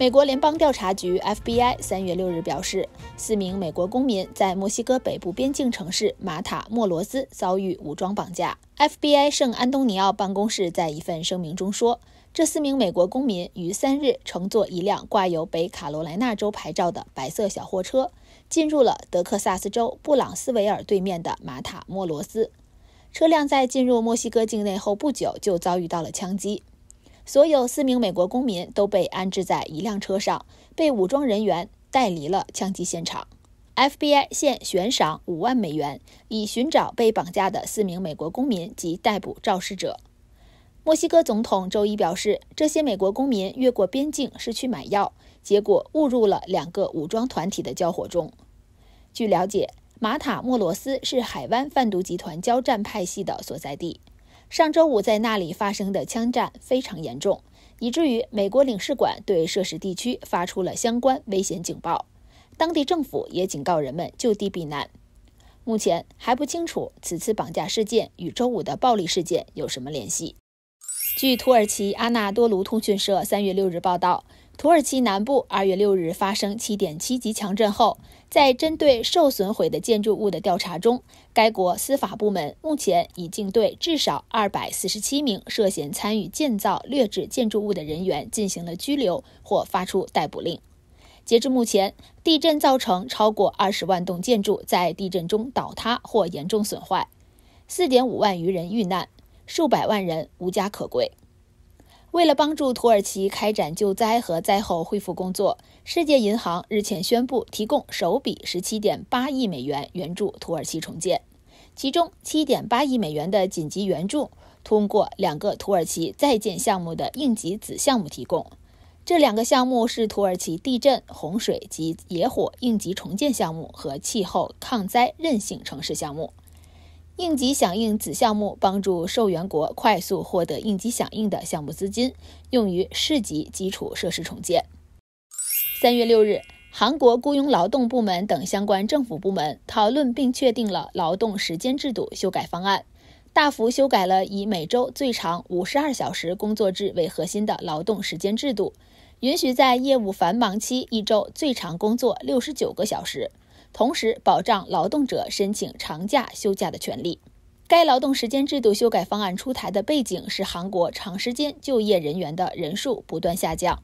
美国联邦调查局 （FBI） 三月六日表示，四名美国公民在墨西哥北部边境城市马塔莫罗斯遭遇武装绑架。FBI 圣安东尼奥办公室在一份声明中说，这四名美国公民于三日乘坐一辆挂有北卡罗莱纳州牌照的白色小货车，进入了德克萨斯州布朗斯维尔对面的马塔莫罗斯。车辆在进入墨西哥境内后不久就遭遇到了枪击。所有四名美国公民都被安置在一辆车上，被武装人员带离了枪击现场。FBI 现悬赏五万美元，以寻找被绑架的四名美国公民及逮捕肇事者。墨西哥总统周一表示，这些美国公民越过边境是去买药，结果误入了两个武装团体的交火中。据了解，马塔莫罗斯是海湾贩毒集团交战派系的所在地。上周五在那里发生的枪战非常严重，以至于美国领事馆对涉事地区发出了相关危险警报，当地政府也警告人们就地避难。目前还不清楚此次绑架事件与周五的暴力事件有什么联系。据土耳其阿纳多卢通讯社三月六日报道。土耳其南部二月六日发生七点七级强震后，在针对受损毁的建筑物的调查中，该国司法部门目前已经对至少二百四十七名涉嫌参与建造劣质建筑物的人员进行了拘留或发出逮捕令。截至目前，地震造成超过二十万栋建筑在地震中倒塌或严重损坏，四点五万余人遇难，数百万人无家可归。为了帮助土耳其开展救灾和灾后恢复工作，世界银行日前宣布提供首笔十七点八亿美元援助土耳其重建，其中七点八亿美元的紧急援助通过两个土耳其在建项目的应急子项目提供。这两个项目是土耳其地震、洪水及野火应急重建项目和气候抗灾韧性城市项目。应急响应子项目帮助受援国快速获得应急响应的项目资金，用于市级基础设施重建。三月六日，韩国雇佣劳动部门等相关政府部门讨论并确定了劳动时间制度修改方案，大幅修改了以每周最长五十二小时工作制为核心的劳动时间制度，允许在业务繁忙期一周最长工作六十九个小时。同时保障劳动者申请长假休假的权利。该劳动时间制度修改方案出台的背景是韩国长时间就业人员的人数不断下降。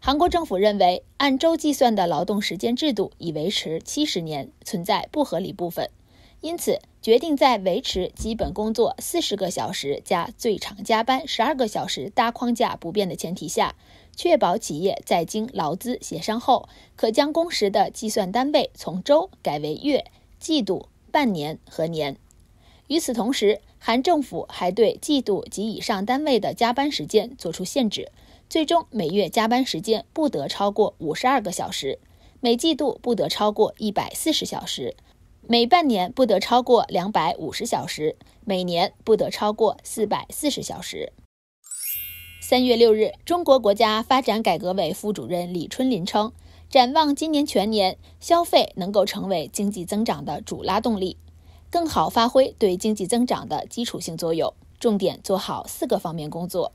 韩国政府认为，按周计算的劳动时间制度已维持70年，存在不合理部分。因此，决定在维持基本工作四十个小时加最长加班十二个小时大框架不变的前提下，确保企业在经劳资协商后，可将工时的计算单位从周改为月、季度、半年和年。与此同时，韩政府还对季度及以上单位的加班时间作出限制，最终每月加班时间不得超过五十二个小时，每季度不得超过一百四十小时。每半年不得超过两百五十小时，每年不得超过四百四十小时。三月六日，中国国家发展改革委副主任李春林称，展望今年全年，消费能够成为经济增长的主拉动力，更好发挥对经济增长的基础性作用，重点做好四个方面工作：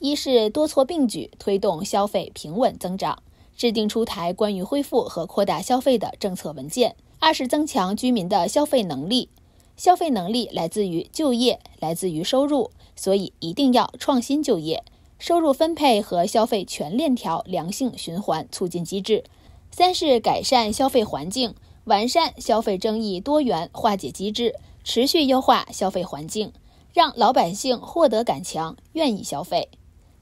一是多措并举推动消费平稳增长，制定出台关于恢复和扩大消费的政策文件。二是增强居民的消费能力，消费能力来自于就业，来自于收入，所以一定要创新就业、收入分配和消费全链条良性循环促进机制。三是改善消费环境，完善消费争议多元化解机制，持续优化消费环境，让老百姓获得感强，愿意消费。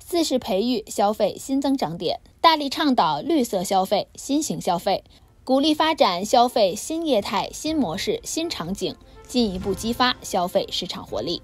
四是培育消费新增长点，大力倡导绿色消费、新型消费。鼓励发展消费新业态、新模式、新场景，进一步激发消费市场活力。